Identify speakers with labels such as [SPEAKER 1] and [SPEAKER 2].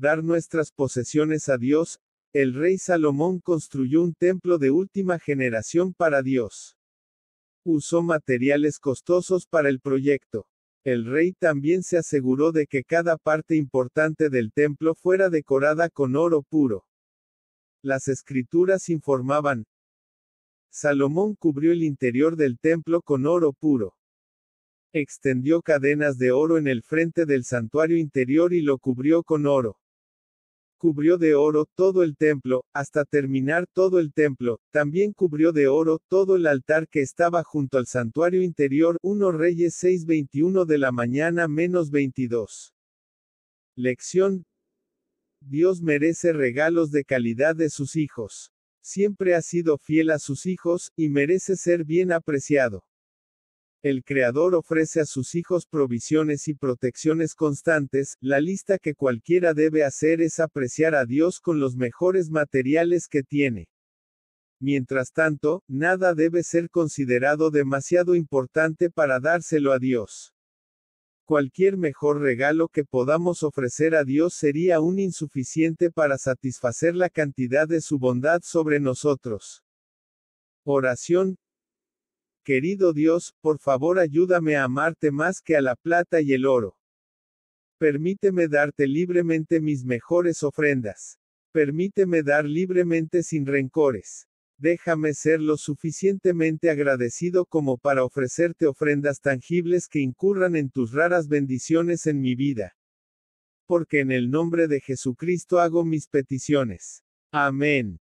[SPEAKER 1] dar nuestras posesiones a Dios, el rey Salomón construyó un templo de última generación para Dios. Usó materiales costosos para el proyecto. El rey también se aseguró de que cada parte importante del templo fuera decorada con oro puro. Las escrituras informaban, Salomón cubrió el interior del templo con oro puro. Extendió cadenas de oro en el frente del santuario interior y lo cubrió con oro cubrió de oro todo el templo, hasta terminar todo el templo, también cubrió de oro todo el altar que estaba junto al santuario interior 1 Reyes 6:21 de la mañana menos 22. Lección. Dios merece regalos de calidad de sus hijos. Siempre ha sido fiel a sus hijos, y merece ser bien apreciado. El Creador ofrece a sus hijos provisiones y protecciones constantes, la lista que cualquiera debe hacer es apreciar a Dios con los mejores materiales que tiene. Mientras tanto, nada debe ser considerado demasiado importante para dárselo a Dios. Cualquier mejor regalo que podamos ofrecer a Dios sería un insuficiente para satisfacer la cantidad de su bondad sobre nosotros. Oración, Querido Dios, por favor ayúdame a amarte más que a la plata y el oro. Permíteme darte libremente mis mejores ofrendas. Permíteme dar libremente sin rencores. Déjame ser lo suficientemente agradecido como para ofrecerte ofrendas tangibles que incurran en tus raras bendiciones en mi vida. Porque en el nombre de Jesucristo hago mis peticiones. Amén.